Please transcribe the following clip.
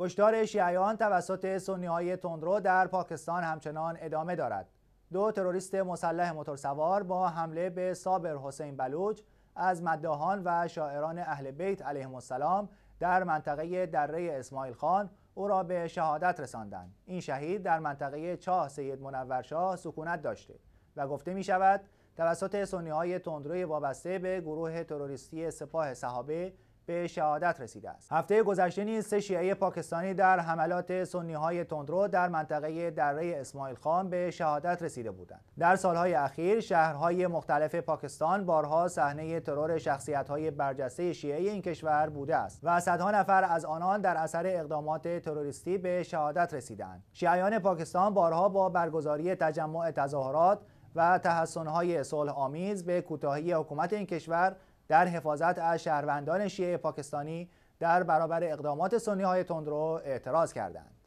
کشتار شیعیان توسط های تندرو در پاکستان همچنان ادامه دارد. دو تروریست مسلح موتورسوار با حمله به صابر حسین بلوچ از مداهان و شاعران اهل بیت علیه السلام در منطقه دره اسماعیل خان او را به شهادت رساندند. این شهید در منطقه چاه سید منورشاه سکونت داشته و گفته می شود توسط سنی های تندروی وابسته به گروه تروریستی سپاه صحابه به شهادت رسیده است هفته گذشته نیز سه شیعه پاکستانی در حملات سنی های تندرو در منطقه دره اسماعیل خان به شهادت رسیده بودند در سالهای اخیر شهرهای مختلف پاکستان بارها صحنه ترور شخصیت های برجسته شیعه این کشور بوده است و صدها نفر از آنان در اثر اقدامات تروریستی به شهادت رسیدند شیعیان پاکستان بارها با برگزاری تجمع تظاهرات و تحسنهای صلح آمیز به کوتاهی حکومت این کشور در حفاظت از شهروندان شیعه پاکستانی در برابر اقدامات سنی های تندرو اعتراض کردند.